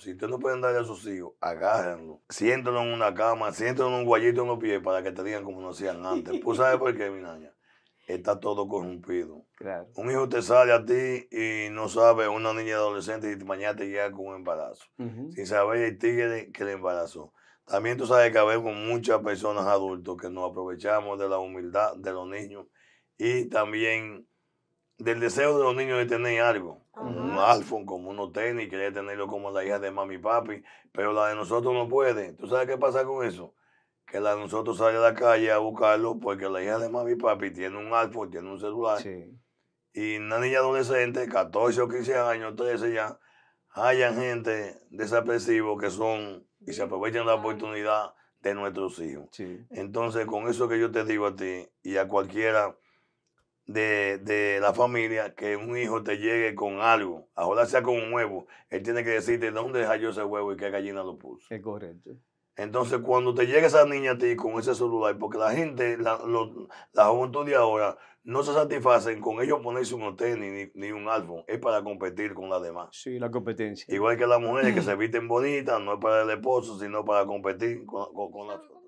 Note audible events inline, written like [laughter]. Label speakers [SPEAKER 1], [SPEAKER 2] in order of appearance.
[SPEAKER 1] Pues, si ustedes no pueden darle a sus hijos, agárrenlo, siéntenlo en una cama, siéntelo en un guayito en los pies para que te digan como no hacían antes. ¿Pues sabes por qué, mi naña? Está todo corrompido. Un hijo te sale a ti y no sabe, una niña adolescente y mañana te llega con un embarazo. Sin saber el tigre que le embarazó. También tú sabes que con muchas personas adultos que nos aprovechamos de la humildad de los niños y también del deseo de los niños de tener algo, un iPhone, como unos tenis, quería tenerlo como la hija de mami y papi, pero la de nosotros no puede. ¿Tú sabes qué pasa con eso? Que la de nosotros sale a la calle a buscarlo porque la hija de mami y papi tiene un iPhone, tiene un celular. Y una niña adolescente, 14 o 15 años, 13 ya, hay gente desapresivo que son y se aprovechan la oportunidad de nuestros hijos. Entonces, con eso que yo te digo a ti y a cualquiera de, la familia que un hijo te llegue con algo, ahora sea con un huevo, él tiene que decirte dónde yo ese huevo y qué gallina lo puso. Es correcto. Entonces, cuando te llega esa niña a ti con ese celular, porque la gente, la, juventud de ahora, no se satisfacen con ellos ponerse un hotel ni, ni un álbum, es para competir con las demás.
[SPEAKER 2] Sí, la competencia. Igual que las mujeres que
[SPEAKER 1] [clears throat] se visten bonitas, no es para el esposo, sino para competir con, con, con